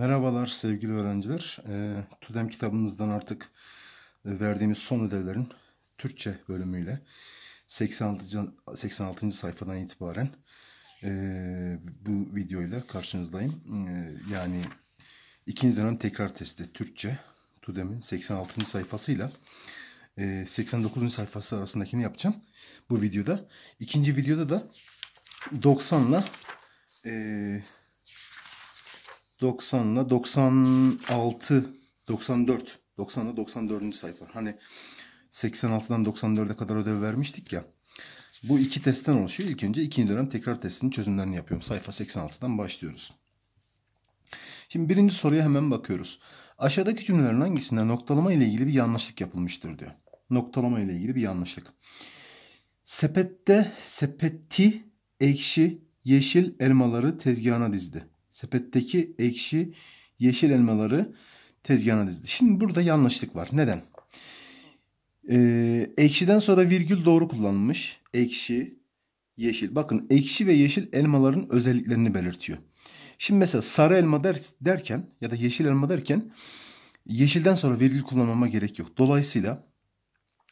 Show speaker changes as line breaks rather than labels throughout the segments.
Merhabalar sevgili öğrenciler. E, ee, TÜDEM kitabımızdan artık e, verdiğimiz son ödevlerin Türkçe bölümüyle 86. 86. sayfadan itibaren e, bu videoyla karşınızdayım. E, yani ikinci dönem tekrar testi Türkçe TÜDEM'in 86. sayfasıyla 89. E, sayfası arasındakini yapacağım bu videoda. İkinci videoda da 90 ile 90 ile 96, 94. 90 ile 94. sayfa. Hani 86'dan 94'e kadar ödev vermiştik ya. Bu iki testten oluşuyor. İlk önce ikinci dönem tekrar testinin çözümlerini yapıyorum. Sayfa 86'dan başlıyoruz. Şimdi birinci soruya hemen bakıyoruz. Aşağıdaki cümlelerin hangisinde noktalama ile ilgili bir yanlışlık yapılmıştır diyor. Noktalama ile ilgili bir yanlışlık. Sepette sepeti ekşi yeşil elmaları tezgahına dizdi. Sepetteki ekşi yeşil elmaları tezgahına dizdi. Şimdi burada yanlışlık var. Neden? Ee, ekşiden sonra virgül doğru kullanılmış. Ekşi, yeşil. Bakın ekşi ve yeşil elmaların özelliklerini belirtiyor. Şimdi mesela sarı elma der, derken ya da yeşil elma derken yeşilden sonra virgül kullanmama gerek yok. Dolayısıyla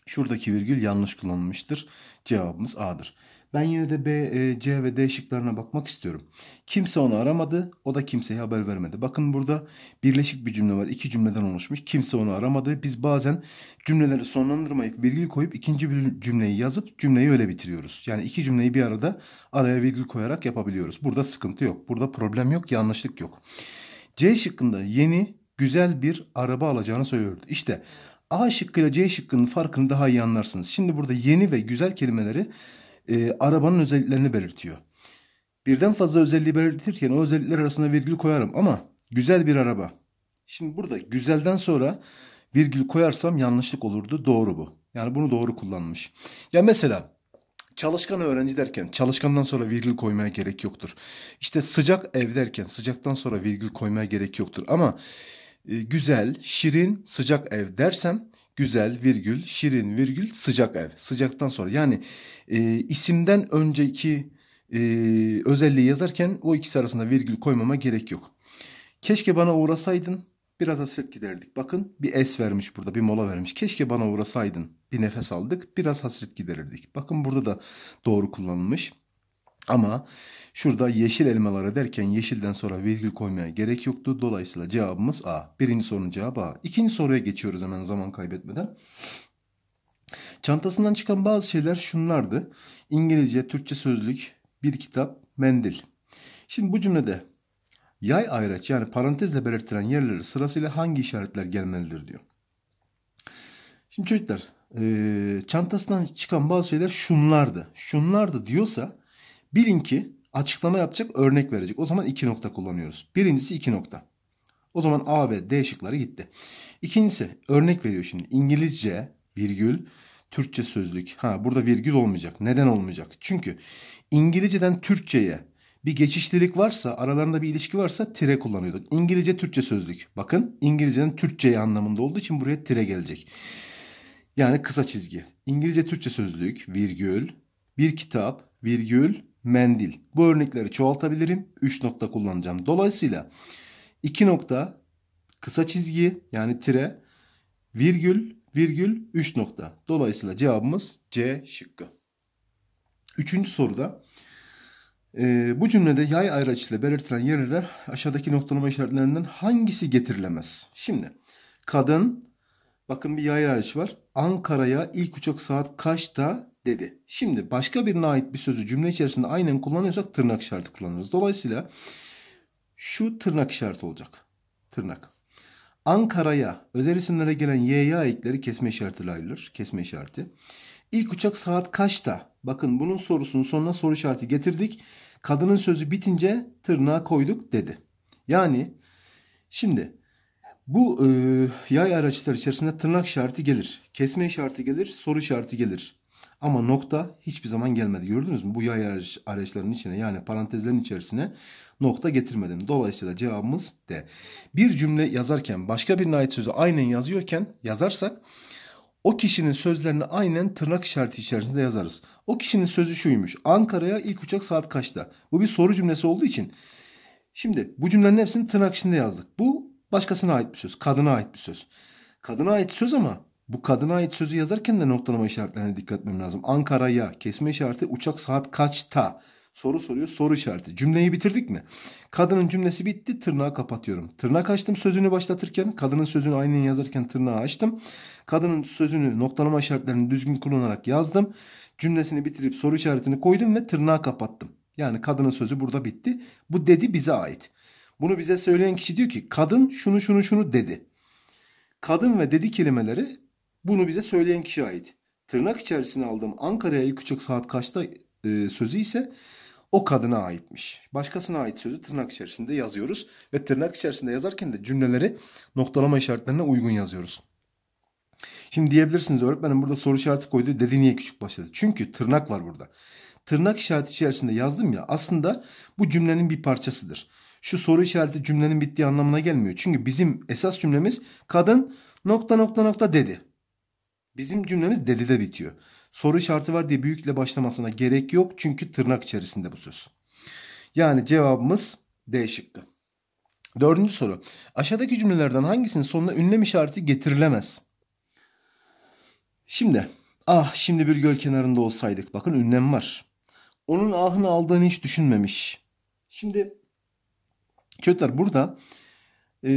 şuradaki virgül yanlış kullanılmıştır. Cevabımız A'dır. Ben yine de B, e, C ve D şıklarına bakmak istiyorum. Kimse onu aramadı. O da kimseye haber vermedi. Bakın burada birleşik bir cümle var. iki cümleden oluşmuş. Kimse onu aramadı. Biz bazen cümleleri sonlandırmayıp virgül koyup ikinci bir cümleyi yazıp cümleyi öyle bitiriyoruz. Yani iki cümleyi bir arada araya virgül koyarak yapabiliyoruz. Burada sıkıntı yok. Burada problem yok. Yanlışlık yok. C şıkkında yeni güzel bir araba alacağını söylüyordu. İşte A şıkkıyla C şıkkının farkını daha iyi anlarsınız. Şimdi burada yeni ve güzel kelimeleri e, arabanın özelliklerini belirtiyor. Birden fazla özelliği belirtirken o özellikler arasında virgül koyarım ama güzel bir araba. Şimdi burada güzelden sonra virgül koyarsam yanlışlık olurdu. Doğru bu. Yani bunu doğru kullanmış. Ya mesela çalışkan öğrenci derken çalışkandan sonra virgül koymaya gerek yoktur. İşte sıcak ev derken sıcaktan sonra virgül koymaya gerek yoktur. Ama e, güzel, şirin, sıcak ev dersem güzel virgül şirin virgül sıcak ev. Sıcaktan sonra yani e, isimden önceki e, özelliği yazarken o ikisi arasında virgül koymama gerek yok. Keşke bana uğrasaydın biraz hasret giderdik. Bakın bir es vermiş burada bir mola vermiş. Keşke bana uğrasaydın bir nefes aldık biraz hasret giderirdik. Bakın burada da doğru kullanılmış. Ama şurada yeşil elmalara derken yeşilden sonra virgül koymaya gerek yoktu. Dolayısıyla cevabımız A. Birinci sorunun cevabı A. İkinci soruya geçiyoruz hemen zaman kaybetmeden. Çantasından çıkan bazı şeyler şunlardı. İngilizce, Türkçe sözlük, bir kitap, mendil. Şimdi bu cümlede yay ayraç yani parantezle belirtilen yerleri sırasıyla hangi işaretler gelmelidir diyor. Şimdi çocuklar çantasından çıkan bazı şeyler şunlardı. Şunlardı diyorsa Bilin ki açıklama yapacak örnek verecek. O zaman iki nokta kullanıyoruz. Birincisi iki nokta. O zaman A ve D şıkları gitti. İkincisi örnek veriyor şimdi. İngilizce virgül Türkçe sözlük. Ha burada virgül olmayacak. Neden olmayacak? Çünkü İngilizceden Türkçeye bir geçişlilik varsa, aralarında bir ilişki varsa tire kullanıyorduk. İngilizce Türkçe sözlük. Bakın İngilizcenin Türkçeye anlamında olduğu için buraya tire gelecek. Yani kısa çizgi. İngilizce Türkçe sözlük virgül bir kitap virgül mendil. Bu örnekleri çoğaltabilirim. 3 nokta kullanacağım. Dolayısıyla 2 nokta kısa çizgi yani tire virgül virgül 3 nokta. Dolayısıyla cevabımız C şıkkı. Üçüncü soruda e, bu cümlede yay ayraç ile belirtilen yerlere aşağıdaki noktalama işaretlerinden hangisi getirilemez? Şimdi kadın bakın bir yay ayraç var. Ankara'ya ilk uçak saat kaçta dedi. Şimdi başka birine ait bir sözü cümle içerisinde aynen kullanıyorsak tırnak işareti kullanırız. Dolayısıyla şu tırnak işareti olacak. Tırnak. Ankara'ya özel isimlere gelen y'ye aitleri kesme işaretiyle ayrılır. Kesme işareti. İlk uçak saat kaçta? Bakın bunun sorusunun sonuna soru işareti getirdik. Kadının sözü bitince tırnağa koyduk dedi. Yani şimdi bu e, yay araçlar içerisinde tırnak işareti gelir. Kesme işareti gelir, soru işareti gelir. Ama nokta hiçbir zaman gelmedi. Gördünüz mü? Bu yay araçlarının içine yani parantezlerin içerisine nokta getirmedim. Dolayısıyla cevabımız D. Bir cümle yazarken başka birine ait sözü aynen yazıyorken yazarsak o kişinin sözlerini aynen tırnak işareti içerisinde yazarız. O kişinin sözü şuymuş. Ankara'ya ilk uçak saat kaçta? Bu bir soru cümlesi olduğu için. Şimdi bu cümlenin hepsini tırnak içinde yazdık. Bu başkasına ait bir söz. Kadına ait bir söz. Kadına ait söz ama bu kadına ait sözü yazarken de noktalama işaretlerine dikkat etmem lazım. Ankara'ya kesme işareti uçak saat kaçta? Soru soruyor soru işareti. Cümleyi bitirdik mi? Kadının cümlesi bitti tırnağı kapatıyorum. Tırnak açtım sözünü başlatırken kadının sözünü aynen yazarken tırnağı açtım. Kadının sözünü noktalama işaretlerini düzgün kullanarak yazdım. Cümlesini bitirip soru işaretini koydum ve tırnağı kapattım. Yani kadının sözü burada bitti. Bu dedi bize ait. Bunu bize söyleyen kişi diyor ki kadın şunu şunu şunu dedi. Kadın ve dedi kelimeleri bunu bize söyleyen kişi ait. Tırnak içerisine aldığım Ankara'ya küçük saat kaçta e, sözü ise o kadına aitmiş. Başkasına ait sözü tırnak içerisinde yazıyoruz ve tırnak içerisinde yazarken de cümleleri noktalama işaretlerine uygun yazıyoruz. Şimdi diyebilirsiniz öğretmenim burada soru işareti koydu dedi niye küçük başladı? Çünkü tırnak var burada. Tırnak işareti içerisinde yazdım ya aslında bu cümlenin bir parçasıdır. Şu soru işareti cümlenin bittiği anlamına gelmiyor. Çünkü bizim esas cümlemiz kadın nokta nokta nokta dedi. Bizim cümlemiz dedi de bitiyor. Soru işareti var diye büyükle başlamasına gerek yok çünkü tırnak içerisinde bu söz. Yani cevabımız D şıkkı. Dördüncü soru. Aşağıdaki cümlelerden hangisinin sonuna ünlem işareti getirilemez? Şimdi ah şimdi bir göl kenarında olsaydık. Bakın ünlem var. Onun ahını aldığını hiç düşünmemiş. Şimdi çocuklar burada e,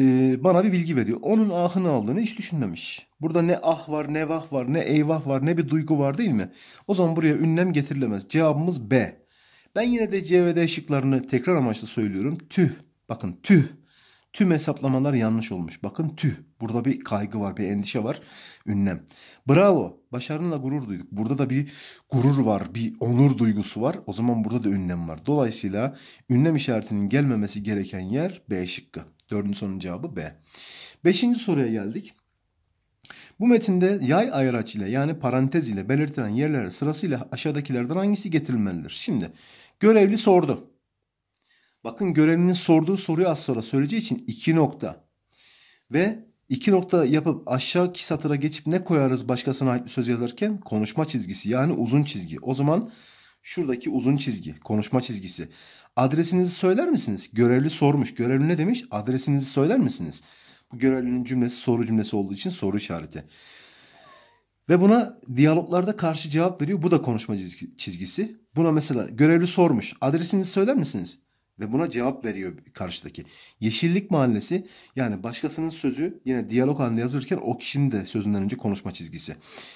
bana bir bilgi veriyor. Onun ahını aldığını hiç düşünmemiş. Burada ne ah var, ne vah var, ne eyvah var, ne bir duygu var değil mi? O zaman buraya ünlem getirilemez. Cevabımız B. Ben yine de C ve D şıklarını tekrar amaçlı söylüyorum. Tüh. Bakın tüh. Tüm hesaplamalar yanlış olmuş. Bakın tüh. Burada bir kaygı var, bir endişe var. Ünlem. Bravo. Başarınla gurur duyduk. Burada da bir gurur var, bir onur duygusu var. O zaman burada da ünlem var. Dolayısıyla ünlem işaretinin gelmemesi gereken yer B şıkkı. Dördüncü sorunun cevabı B. Beşinci soruya geldik. Bu metinde yay ayraç ile yani parantez ile belirtilen yerlere sırasıyla aşağıdakilerden hangisi getirilmelidir? Şimdi görevli sordu. Bakın görevlinin sorduğu soruyu az sonra söyleyeceği için iki nokta. Ve iki nokta yapıp aşağıki satıra geçip ne koyarız başkasına ait bir söz yazarken? Konuşma çizgisi yani uzun çizgi. O zaman Şuradaki uzun çizgi, konuşma çizgisi. Adresinizi söyler misiniz? Görevli sormuş. Görevli ne demiş? Adresinizi söyler misiniz? Bu görevlinin cümlesi soru cümlesi olduğu için soru işareti. Ve buna diyaloglarda karşı cevap veriyor. Bu da konuşma çizgisi. Buna mesela görevli sormuş. Adresinizi söyler misiniz? Ve buna cevap veriyor karşıdaki. Yeşillik Mahallesi yani başkasının sözü yine diyalog halinde yazılırken o kişinin de sözünden önce konuşma çizgisi.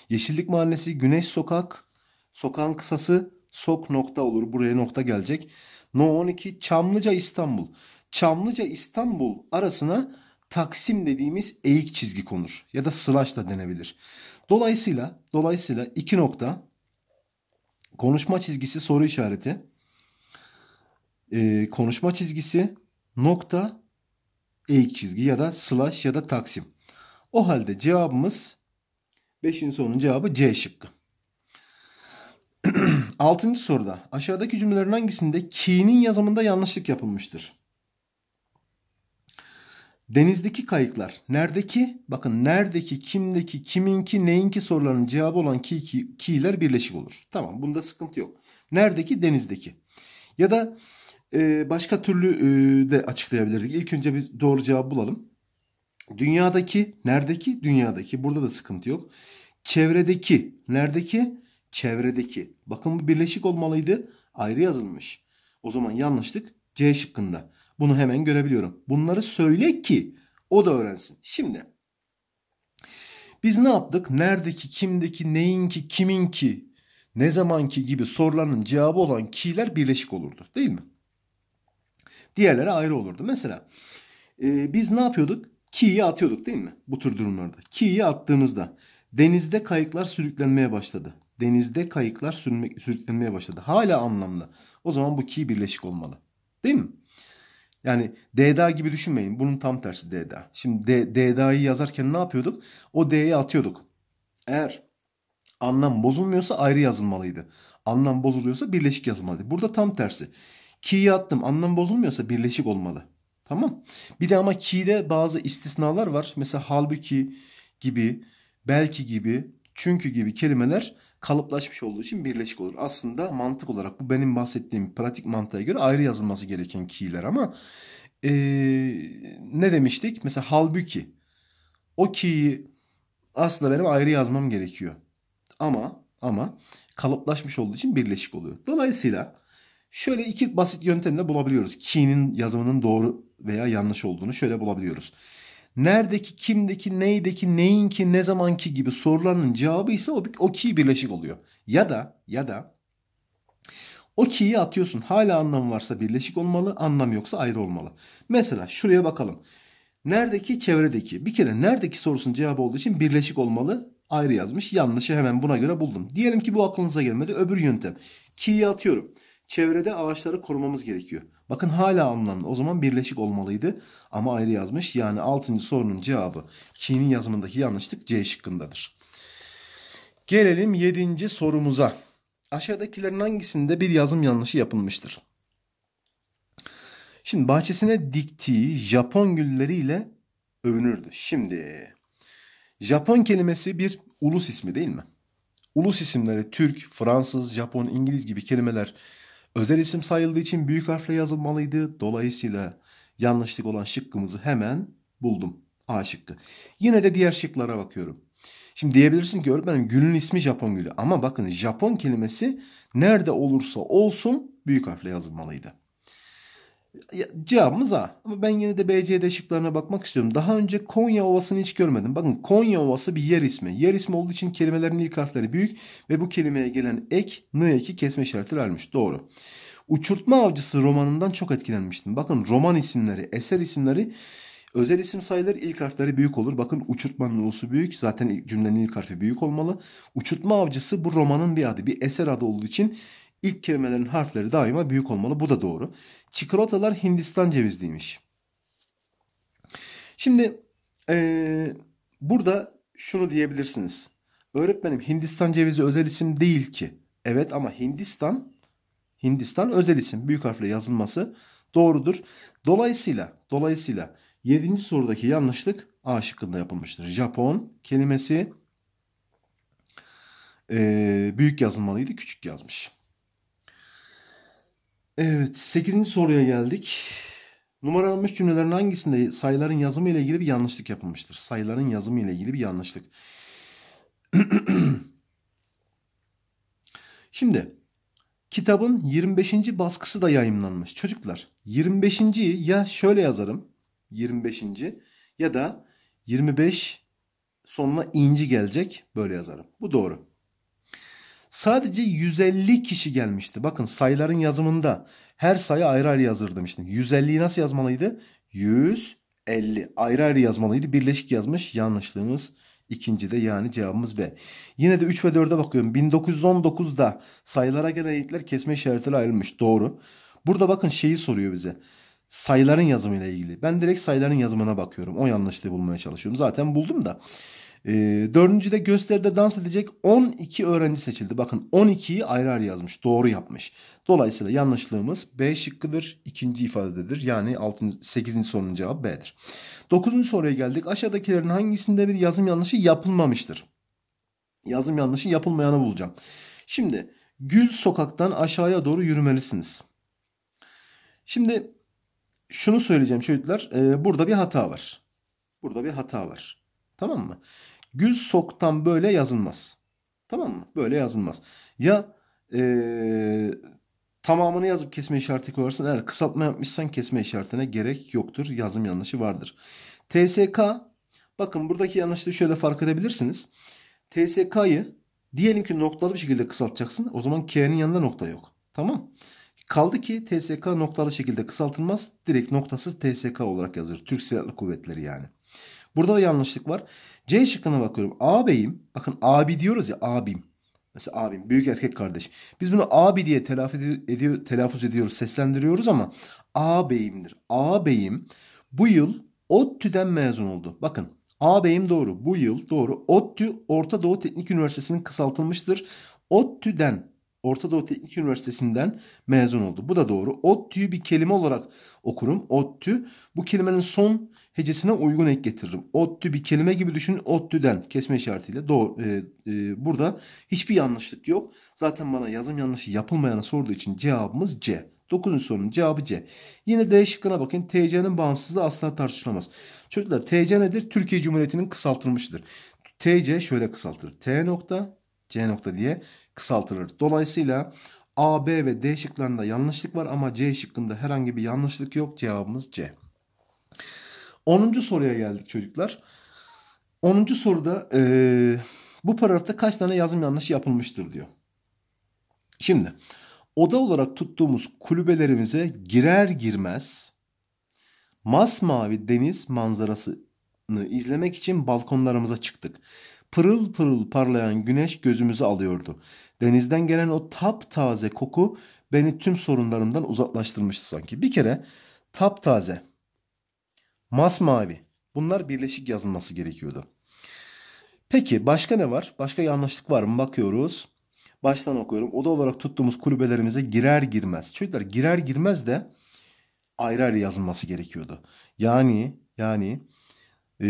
Yeşillik Mahallesi, Güneş Sokak, Sokağın Kısası, Sok nokta olur. Buraya nokta gelecek. No 12 Çamlıca İstanbul. Çamlıca İstanbul arasına taksim dediğimiz eğik çizgi konur. Ya da slash da denebilir. Dolayısıyla dolayısıyla iki nokta konuşma çizgisi soru işareti e, konuşma çizgisi nokta eğik çizgi ya da slash ya da taksim. O halde cevabımız 5'in sonun cevabı C şıkkı. Altıncı soruda aşağıdaki cümlelerin hangisinde ki'nin yazımında yanlışlık yapılmıştır? Denizdeki kayıklar neredeki bakın neredeki kimdeki kiminki neyinki sorularının cevabı olan ki, ki ki'ler birleşik olur. Tamam bunda sıkıntı yok. Neredeki denizdeki ya da e, başka türlü e, de açıklayabilirdik. İlk önce bir doğru cevap bulalım. Dünyadaki neredeki dünyadaki burada da sıkıntı yok. Çevredeki neredeki çevredeki. Bakın bu birleşik olmalıydı. Ayrı yazılmış. O zaman yanlışlık C şıkkında. Bunu hemen görebiliyorum. Bunları söyle ki o da öğrensin. Şimdi biz ne yaptık? Neredeki, kimdeki, neyinki, kiminki, ne zamanki gibi soruların cevabı olan ki'ler birleşik olurdu değil mi? Diğerleri ayrı olurdu. Mesela e, biz ne yapıyorduk? Ki'yi atıyorduk değil mi? Bu tür durumlarda. Ki'yi attığımızda denizde kayıklar sürüklenmeye başladı denizde kayıklar sürünme, sürüklenmeye başladı. Hala anlamlı. O zaman bu ki birleşik olmalı. Değil mi? Yani DDA gibi düşünmeyin. Bunun tam tersi DDA. Şimdi D, DDA'yı yazarken ne yapıyorduk? O D'yi atıyorduk. Eğer anlam bozulmuyorsa ayrı yazılmalıydı. Anlam bozuluyorsa birleşik yazılmalıydı. Burada tam tersi. Ki'yi attım. Anlam bozulmuyorsa birleşik olmalı. Tamam. Bir de ama ki'de bazı istisnalar var. Mesela halbuki gibi, belki gibi, çünkü gibi kelimeler kalıplaşmış olduğu için birleşik olur. Aslında mantık olarak bu benim bahsettiğim pratik mantığa göre ayrı yazılması gereken key'ler ama ee, ne demiştik? Mesela halbuki o key'i aslında benim ayrı yazmam gerekiyor. Ama ama kalıplaşmış olduğu için birleşik oluyor. Dolayısıyla şöyle iki basit yöntemle bulabiliyoruz. Key'nin yazımının doğru veya yanlış olduğunu şöyle bulabiliyoruz neredeki, kimdeki, neydeki, neyinki, ne zamanki gibi soruların cevabı ise o, o ki birleşik oluyor. Ya da ya da o ki'yi atıyorsun. Hala anlam varsa birleşik olmalı, anlam yoksa ayrı olmalı. Mesela şuraya bakalım. Neredeki, çevredeki. Bir kere neredeki sorusun cevabı olduğu için birleşik olmalı ayrı yazmış. Yanlışı hemen buna göre buldum. Diyelim ki bu aklınıza gelmedi. Öbür yöntem. Ki'yi atıyorum. Çevrede ağaçları korumamız gerekiyor. Bakın hala anlamlı. O zaman birleşik olmalıydı ama ayrı yazmış. Yani 6. sorunun cevabı ki'nin yazımındaki yanlışlık C şıkkındadır. Gelelim 7. sorumuza. Aşağıdakilerin hangisinde bir yazım yanlışı yapılmıştır? Şimdi bahçesine diktiği Japon gülleriyle övünürdü. Şimdi Japon kelimesi bir ulus ismi değil mi? Ulus isimleri Türk, Fransız, Japon, İngiliz gibi kelimeler Özel isim sayıldığı için büyük harfle yazılmalıydı. Dolayısıyla yanlışlık olan şıkkımızı hemen buldum. A şıkkı. Yine de diğer şıklara bakıyorum. Şimdi diyebilirsin ki öğretmenim günün ismi Japon gülü. Ama bakın Japon kelimesi nerede olursa olsun büyük harfle yazılmalıydı. Cevabımız A. Ama ben yine de BCD şıklarına bakmak istiyorum. Daha önce Konya Ovası'nı hiç görmedim. Bakın Konya Ovası bir yer ismi. Yer ismi olduğu için kelimelerin ilk harfleri büyük ve bu kelimeye gelen ek, n eki kesme işareti vermiş. Doğru. Uçurtma Avcısı romanından çok etkilenmiştim. Bakın roman isimleri, eser isimleri özel isim sayılır. ilk harfleri büyük olur. Bakın uçurtmanın u'su büyük. Zaten cümlenin ilk harfi büyük olmalı. Uçurtma Avcısı bu romanın bir adı, bir eser adı olduğu için İlk kelimelerin harfleri daima büyük olmalı. Bu da doğru. Çikolatalar Hindistan cevizliymiş. Şimdi ee, burada şunu diyebilirsiniz. Öğretmenim Hindistan cevizi özel isim değil ki. Evet ama Hindistan Hindistan özel isim büyük harfle yazılması doğrudur. Dolayısıyla dolayısıyla 7. sorudaki yanlışlık A şıkkında yapılmıştır. Japon kelimesi e, büyük yazılmalıydı küçük yazmış. Evet 8. soruya geldik. Numaralanmış cümlelerin hangisinde sayıların yazımı ile ilgili bir yanlışlık yapılmıştır? Sayıların yazımı ile ilgili bir yanlışlık. Şimdi kitabın 25. baskısı da yayınlanmış. Çocuklar 25. ya şöyle yazarım 25. ya da 25 sonuna inci gelecek böyle yazarım. Bu doğru. Sadece 150 kişi gelmişti. Bakın sayıların yazımında her sayı ayrı ayrı yazılır demiştim. 150'yi nasıl yazmalıydı? 150 ayrı ayrı yazmalıydı. Birleşik yazmış. Yanlışlığımız ikinci de yani cevabımız B. Yine de 3 ve 4'e bakıyorum. 1919'da sayılara gelen ilkler kesme işaretiyle ayrılmış. Doğru. Burada bakın şeyi soruyor bize. Sayıların yazımıyla ilgili. Ben direkt sayıların yazımına bakıyorum. O yanlışlığı bulmaya çalışıyorum. Zaten buldum da. E, dördüncüde gösteride dans edecek 12 öğrenci seçildi. Bakın 12'yi ayrı ayrı yazmış. Doğru yapmış. Dolayısıyla yanlışlığımız B şıkkıdır. ikinci ifadededir. Yani 6. 8. sorunun cevabı B'dir. 9. soruya geldik. Aşağıdakilerin hangisinde bir yazım yanlışı yapılmamıştır? Yazım yanlışı yapılmayanı bulacağım. Şimdi Gül sokaktan aşağıya doğru yürümelisiniz. Şimdi şunu söyleyeceğim çocuklar. E, burada bir hata var. Burada bir hata var. Tamam mı? Gül soktan böyle yazılmaz. Tamam mı? Böyle yazılmaz. Ya ee, tamamını yazıp kesme işareti koyarsın. Eğer kısaltma yapmışsan kesme işaretine gerek yoktur. Yazım yanlışı vardır. TSK bakın buradaki yanlışlığı şöyle fark edebilirsiniz. TSK'yı diyelim ki noktalı bir şekilde kısaltacaksın. O zaman K'nin yanında nokta yok. Tamam. Kaldı ki TSK noktalı şekilde kısaltılmaz. Direkt noktasız TSK olarak yazılır. Türk Silahlı Kuvvetleri yani. Burada da yanlışlık var. C şıkkına bakıyorum. Ağabeyim. Bakın abi diyoruz ya abim. Mesela abim büyük erkek kardeş. Biz bunu abi diye telaffuz, ediyor, telaffuz ediyoruz, seslendiriyoruz ama ağabeyimdir. Ağabeyim bu yıl ODTÜ'den mezun oldu. Bakın ağabeyim doğru. Bu yıl doğru. ODTÜ Orta Doğu Teknik Üniversitesi'nin kısaltılmıştır. ODTÜ'den Orta Doğu Teknik Üniversitesi'nden mezun oldu. Bu da doğru. ODTÜ'yü bir kelime olarak okurum. ODTÜ. Bu kelimenin son hecesine uygun ek getiririm. ODTÜ bir kelime gibi düşünün. ODTÜ'den kesme işaretiyle. Doğru, e, e, burada hiçbir yanlışlık yok. Zaten bana yazım yanlışı yapılmayanı sorduğu için cevabımız C. 9. sorunun cevabı C. Yine D şıkkına bakın. TC'nin bağımsızlığı asla tartışılamaz. Çocuklar TC nedir? Türkiye Cumhuriyeti'nin kısaltılmışıdır. TC şöyle kısaltılır. T nokta C nokta diye kısaltılır. Dolayısıyla A, B ve D şıklarında yanlışlık var ama C şıkkında herhangi bir yanlışlık yok. Cevabımız C. 10. soruya geldik çocuklar. 10. soruda ee, bu paragrafta kaç tane yazım yanlışı yapılmıştır diyor. Şimdi oda olarak tuttuğumuz kulübelerimize girer girmez masmavi deniz manzarasını izlemek için balkonlarımıza çıktık. Pırıl pırıl parlayan güneş gözümüzü alıyordu. Denizden gelen o taptaze koku beni tüm sorunlarımdan uzaklaştırmıştı sanki. Bir kere taptaze, masmavi bunlar birleşik yazılması gerekiyordu. Peki başka ne var? Başka yanlışlık var mı? Bakıyoruz. Baştan okuyorum. Oda olarak tuttuğumuz kulübelerimize girer girmez. Çocuklar girer girmez de ayrı ayrı yazılması gerekiyordu. Yani yani e,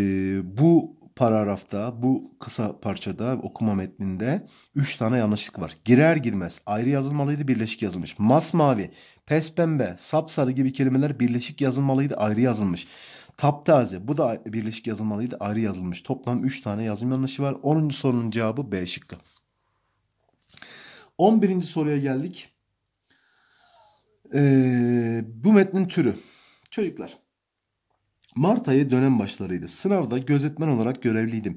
bu paragrafta, bu kısa parçada, okuma metninde 3 tane yanlışlık var. Girer girmez ayrı yazılmalıydı, birleşik yazılmış. Masmavi, pes pembe, sapsarı gibi kelimeler birleşik yazılmalıydı, ayrı yazılmış. Taptaze, bu da birleşik yazılmalıydı, ayrı yazılmış. Toplam 3 tane yazım yanlışı var. 10. sorunun cevabı B şıkkı. 11. soruya geldik. Ee, bu metnin türü. Çocuklar Mart ayı dönem başlarıydı. Sınavda gözetmen olarak görevliydim.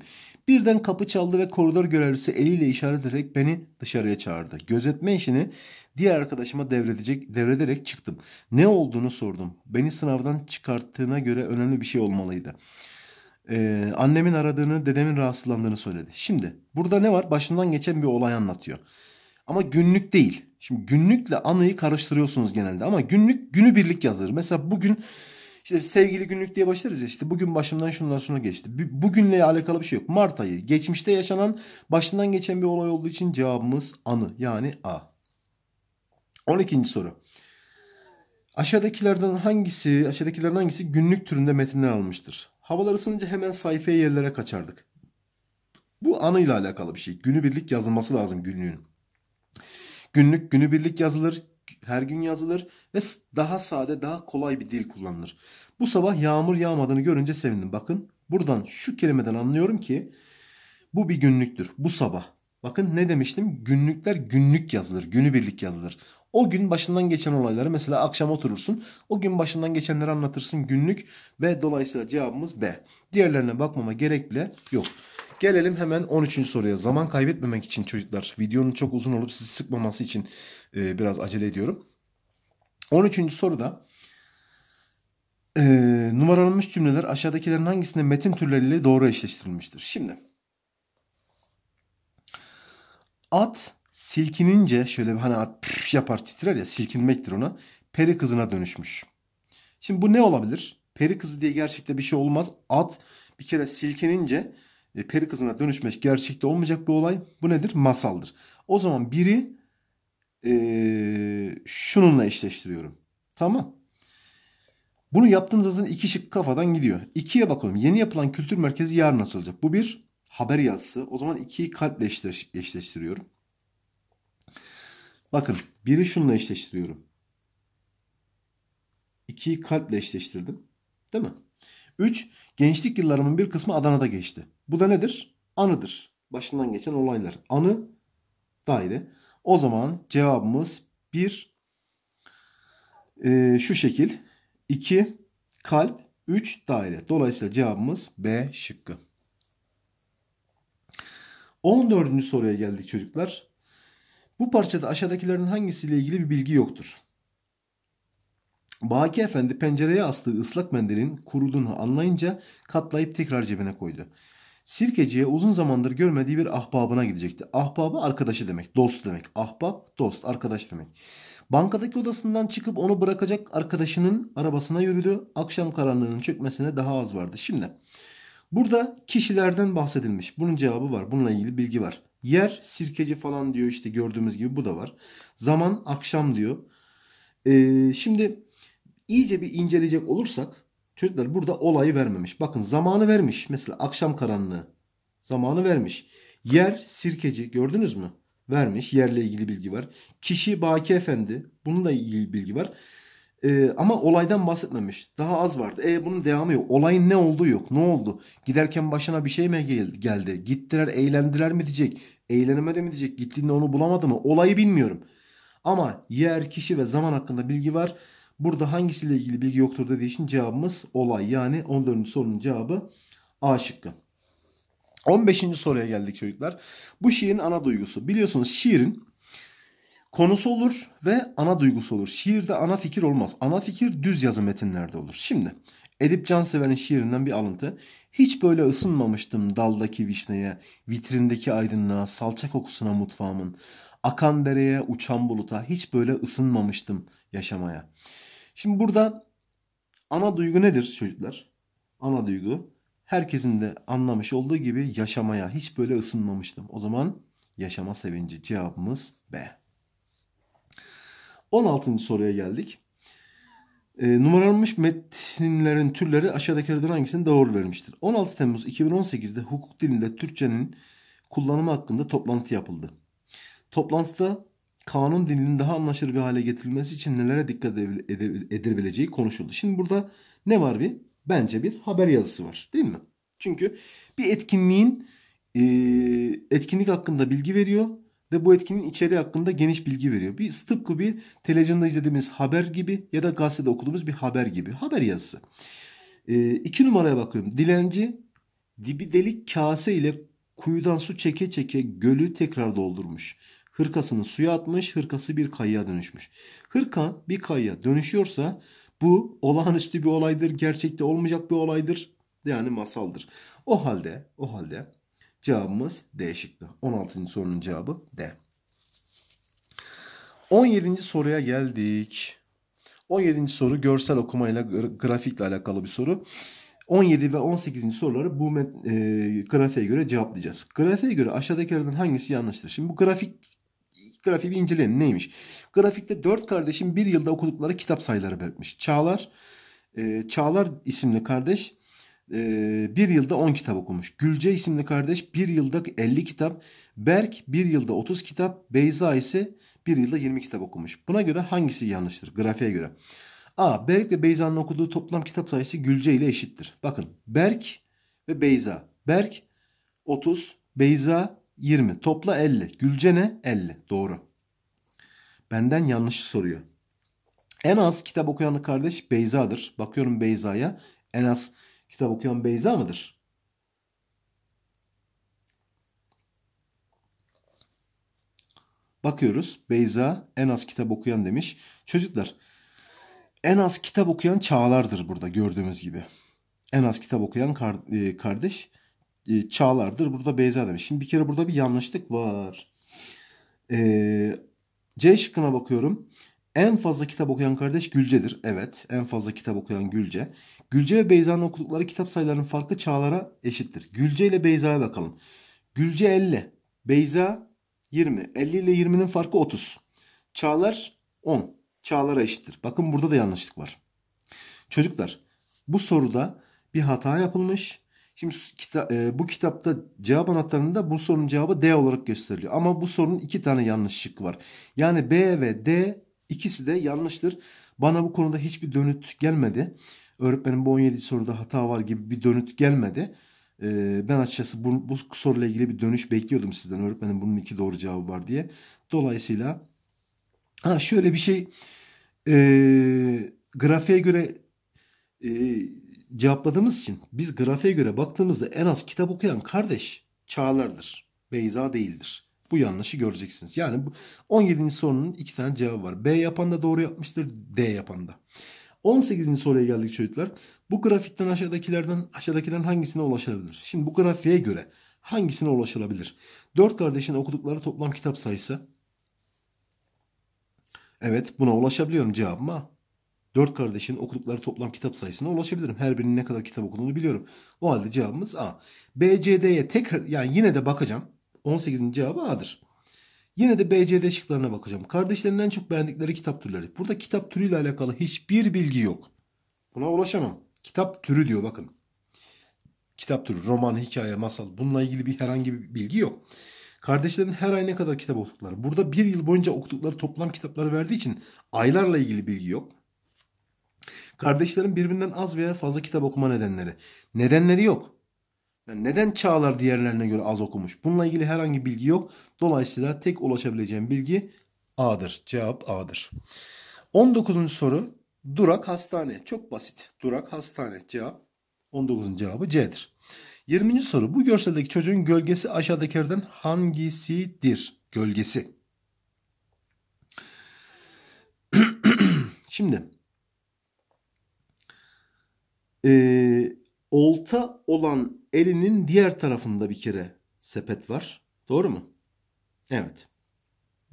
Birden kapı çaldı ve koridor görevlisi eliyle işaret ederek beni dışarıya çağırdı. Gözetme işini diğer arkadaşıma devredecek, devrederek çıktım. Ne olduğunu sordum. Beni sınavdan çıkarttığına göre önemli bir şey olmalıydı. Ee, annemin aradığını, dedemin rahatsızlandığını söyledi. Şimdi burada ne var? Başından geçen bir olay anlatıyor. Ama günlük değil. Şimdi günlükle anıyı karıştırıyorsunuz genelde ama günlük günü birlik yazılır. Mesela bugün işte sevgili günlük diye başlarız ya işte bugün başımdan şunlar şunu geçti. Bugünle alakalı bir şey yok. Mart ayı geçmişte yaşanan başından geçen bir olay olduğu için cevabımız anı yani A. 12. soru. Aşağıdakilerden hangisi, aşağıdakilerden hangisi günlük türünde metinler almıştır? Havalar ısınınca hemen sayfaya yerlere kaçardık. Bu anıyla alakalı bir şey. Günübirlik yazılması lazım günlüğün. Günlük günübirlik yazılır, her gün yazılır ve daha sade, daha kolay bir dil kullanılır. Bu sabah yağmur yağmadığını görünce sevindim. Bakın buradan şu kelimeden anlıyorum ki bu bir günlüktür. Bu sabah. Bakın ne demiştim? Günlükler günlük yazılır. Günübirlik yazılır. O gün başından geçen olayları mesela akşam oturursun. O gün başından geçenleri anlatırsın günlük ve dolayısıyla cevabımız B. Diğerlerine bakmama gerek bile yok. Gelelim hemen 13. soruya. Zaman kaybetmemek için çocuklar videonun çok uzun olup sizi sıkmaması için e, biraz acele ediyorum. 13. soruda e, numaralanmış cümleler aşağıdakilerin hangisinde metin türleriyle doğru eşleştirilmiştir? Şimdi at silkinince şöyle bir hani at yapar titrer ya silkinmektir ona. Peri kızına dönüşmüş. Şimdi bu ne olabilir? Peri kızı diye gerçekte bir şey olmaz. At bir kere silkinince e, peri kızına dönüşmek gerçekte olmayacak bir olay. Bu nedir? Masaldır. O zaman biri e, şununla eşleştiriyorum. Tamam. Bunu yaptığınız zaman iki şık kafadan gidiyor. İkiye bakalım. Yeni yapılan kültür merkezi yarın açılacak. Bu bir haber yazısı. O zaman ikiyi kalple eşleştiriyorum. Bakın biri şunla eşleştiriyorum. İkiyi kalple eşleştirdim. Değil mi? Üç. Gençlik yıllarımın bir kısmı Adana'da geçti. Bu da nedir? Anıdır. Başından geçen olaylar. Anı daire. O zaman cevabımız bir ee, şu şekil 2 kalp, 3 daire. Dolayısıyla cevabımız B şıkkı. 14. soruya geldik çocuklar. Bu parçada aşağıdakilerin hangisiyle ilgili bir bilgi yoktur. Baki Efendi pencereye astığı ıslak mendilin kuruduğunu anlayınca katlayıp tekrar cebine koydu. Sirkeciye uzun zamandır görmediği bir ahbabına gidecekti. Ahbabı arkadaşı demek, dost demek. Ahbab dost, arkadaş demek. Bankadaki odasından çıkıp onu bırakacak arkadaşının arabasına yürüdü. Akşam karanlığının çökmesine daha az vardı. Şimdi burada kişilerden bahsedilmiş. Bunun cevabı var. Bununla ilgili bilgi var. Yer sirkeci falan diyor işte gördüğümüz gibi bu da var. Zaman akşam diyor. Ee, şimdi iyice bir inceleyecek olursak çocuklar burada olayı vermemiş. Bakın zamanı vermiş. Mesela akşam karanlığı zamanı vermiş. Yer sirkeci gördünüz mü? vermiş. Yerle ilgili bilgi var. Kişi Baki Efendi. Bununla ilgili bilgi var. Ee, ama olaydan bahsetmemiş. Daha az vardı. E bunun devamı yok. Olayın ne olduğu yok. Ne oldu? Giderken başına bir şey mi geldi? Gittiler eğlendiler mi diyecek? Eğlenemedi mi diyecek? Gittiğinde onu bulamadı mı? Olayı bilmiyorum. Ama yer, kişi ve zaman hakkında bilgi var. Burada hangisiyle ilgili bilgi yoktur dediği için cevabımız olay. Yani 14. sorunun cevabı A şıkkı. 15. soruya geldik çocuklar. Bu şiirin ana duygusu. Biliyorsunuz şiirin konusu olur ve ana duygusu olur. Şiirde ana fikir olmaz. Ana fikir düz yazı metinlerde olur. Şimdi Edip Cansever'in şiirinden bir alıntı. Hiç böyle ısınmamıştım daldaki vişneye, vitrindeki aydınlığa, salça kokusuna mutfağımın. Akan dereye, uçan buluta hiç böyle ısınmamıştım yaşamaya. Şimdi burada ana duygu nedir çocuklar? Ana duygu herkesin de anlamış olduğu gibi yaşamaya hiç böyle ısınmamıştım. O zaman yaşama sevinci cevabımız B. 16. soruya geldik. E, ee, numaralanmış metinlerin türleri aşağıdakilerden hangisini doğru vermiştir? 16 Temmuz 2018'de hukuk dilinde Türkçenin kullanımı hakkında toplantı yapıldı. Toplantıda kanun dilinin daha anlaşılır bir hale getirilmesi için nelere dikkat edilebileceği konuşuldu. Şimdi burada ne var bir? bence bir haber yazısı var değil mi? Çünkü bir etkinliğin e, etkinlik hakkında bilgi veriyor ve bu etkinin içeriği hakkında geniş bilgi veriyor. Bir tıpkı bir televizyonda izlediğimiz haber gibi ya da gazetede okuduğumuz bir haber gibi. Haber yazısı. E, iki numaraya bakıyorum. Dilenci dibi delik kase ile kuyudan su çeke çeke gölü tekrar doldurmuş. Hırkasını suya atmış, hırkası bir kayaya dönüşmüş. Hırka bir kayaya dönüşüyorsa bu olağanüstü bir olaydır, gerçekte olmayacak bir olaydır. Yani masaldır. O halde, o halde cevabımız D şıkkı. 16. sorunun cevabı D. 17. soruya geldik. 17. soru görsel okumayla grafikle alakalı bir soru. 17 ve 18. soruları bu e, grafiğe göre cevaplayacağız. Grafiğe göre aşağıdakilerden hangisi yanlıştır? Şimdi bu grafik Grafiği bir inceleyin. Neymiş? Grafikte dört kardeşin bir yılda okudukları kitap sayıları belirtmiş. Çağlar, e, Çağlar isimli kardeş e, bir yılda 10 kitap okumuş. Gülce isimli kardeş bir yılda 50 kitap. Berk bir yılda 30 kitap. Beyza ise bir yılda 20 kitap okumuş. Buna göre hangisi yanlıştır? Grafiğe göre. A. Berk ve Beyza'nın okuduğu toplam kitap sayısı Gülce ile eşittir. Bakın Berk ve Beyza. Berk 30, Beyza 20. Topla 50. ne? 50. Doğru. Benden yanlışı soruyor. En az kitap okuyan kardeş Beyza'dır. Bakıyorum Beyza'ya. En az kitap okuyan Beyza mıdır? Bakıyoruz. Beyza en az kitap okuyan demiş. Çocuklar en az kitap okuyan Çağlar'dır burada gördüğümüz gibi. En az kitap okuyan e, kardeş e, çağlar'dır. Burada Beyza demiş. Şimdi bir kere burada bir yanlışlık var. E, C şıkkına bakıyorum. En fazla kitap okuyan kardeş Gülce'dir. Evet en fazla kitap okuyan Gülce. Gülce ve Beyza'nın okudukları kitap sayılarının farkı Çağlar'a eşittir. Gülce ile Beyza'ya bakalım. Gülce 50. Beyza 20. 50 ile 20'nin farkı 30. Çağlar 10. Çağlar'a eşittir. Bakın burada da yanlışlık var. Çocuklar bu soruda bir hata yapılmış. Şimdi kita e, bu kitapta cevap anahtarında bu sorunun cevabı D olarak gösteriliyor. Ama bu sorunun iki tane yanlış şık var. Yani B ve D ikisi de yanlıştır. Bana bu konuda hiçbir dönüt gelmedi. Öğretmenin bu 17 soruda hata var gibi bir dönüt gelmedi. E, ben açıkçası bu, bu soruyla ilgili bir dönüş bekliyordum sizden. Öğretmenin bunun iki doğru cevabı var diye. Dolayısıyla ha şöyle bir şey e, grafiğe göre e, cevapladığımız için biz grafiğe göre baktığımızda en az kitap okuyan kardeş Çağlar'dır. Beyza değildir. Bu yanlışı göreceksiniz. Yani 17. sorunun iki tane cevabı var. B yapan da doğru yapmıştır. D yapan da. 18. soruya geldik çocuklar. Bu grafikten aşağıdakilerden aşağıdakilerin hangisine ulaşılabilir? Şimdi bu grafiğe göre hangisine ulaşılabilir? 4 kardeşin okudukları toplam kitap sayısı. Evet buna ulaşabiliyorum cevabım ha. Dört kardeşin okudukları toplam kitap sayısına ulaşabilirim. Her birinin ne kadar kitap okuduğunu biliyorum. O halde cevabımız A. BCD'ye tekrar yani yine de bakacağım. 18'in cevabı A'dır. Yine de BCD şıklarına bakacağım. Kardeşlerinin en çok beğendikleri kitap türleri. Burada kitap türüyle alakalı hiçbir bilgi yok. Buna ulaşamam. Kitap türü diyor bakın. Kitap türü, roman, hikaye, masal. Bununla ilgili bir herhangi bir bilgi yok. Kardeşlerin her ay ne kadar kitap okudukları. Burada bir yıl boyunca okudukları toplam kitapları verdiği için aylarla ilgili bilgi yok. Kardeşlerin birbirinden az veya fazla kitap okuma nedenleri. Nedenleri yok. Yani neden çağlar diğerlerine göre az okumuş? Bununla ilgili herhangi bilgi yok. Dolayısıyla tek ulaşabileceğim bilgi A'dır. Cevap A'dır. 19. soru durak hastane. Çok basit. Durak hastane. Cevap 19. cevabı C'dir. 20. soru bu görseldeki çocuğun gölgesi aşağıdakilerden hangisidir? Gölgesi. Şimdi ee, olta olan elinin diğer tarafında bir kere sepet var. Doğru mu? Evet.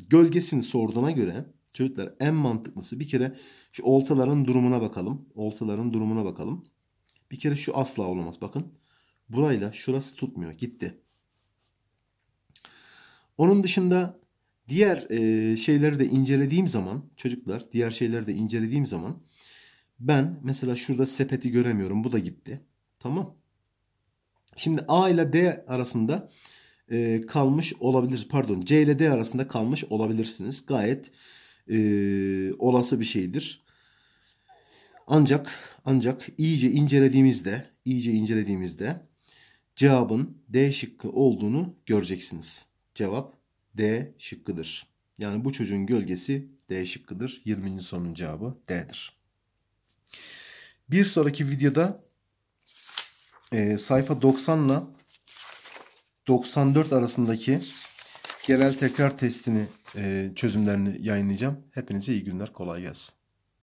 Gölgesini sorduğuna göre çocuklar en mantıklısı bir kere şu oltaların durumuna bakalım. Oltaların durumuna bakalım. Bir kere şu asla olamaz. Bakın burayla şurası tutmuyor. Gitti. Onun dışında diğer e, şeyleri de incelediğim zaman çocuklar diğer şeyleri de incelediğim zaman ben mesela şurada sepeti göremiyorum. Bu da gitti. Tamam. Şimdi A ile D arasında e, kalmış olabilir. Pardon C ile D arasında kalmış olabilirsiniz. Gayet e, olası bir şeydir. Ancak ancak iyice incelediğimizde iyice incelediğimizde cevabın D şıkkı olduğunu göreceksiniz. Cevap D şıkkıdır. Yani bu çocuğun gölgesi D şıkkıdır. 20. sorunun cevabı D'dir. Bir sonraki videoda e, sayfa 90 ile 94 arasındaki genel tekrar testini e, çözümlerini yayınlayacağım. Hepinize iyi günler, kolay gelsin.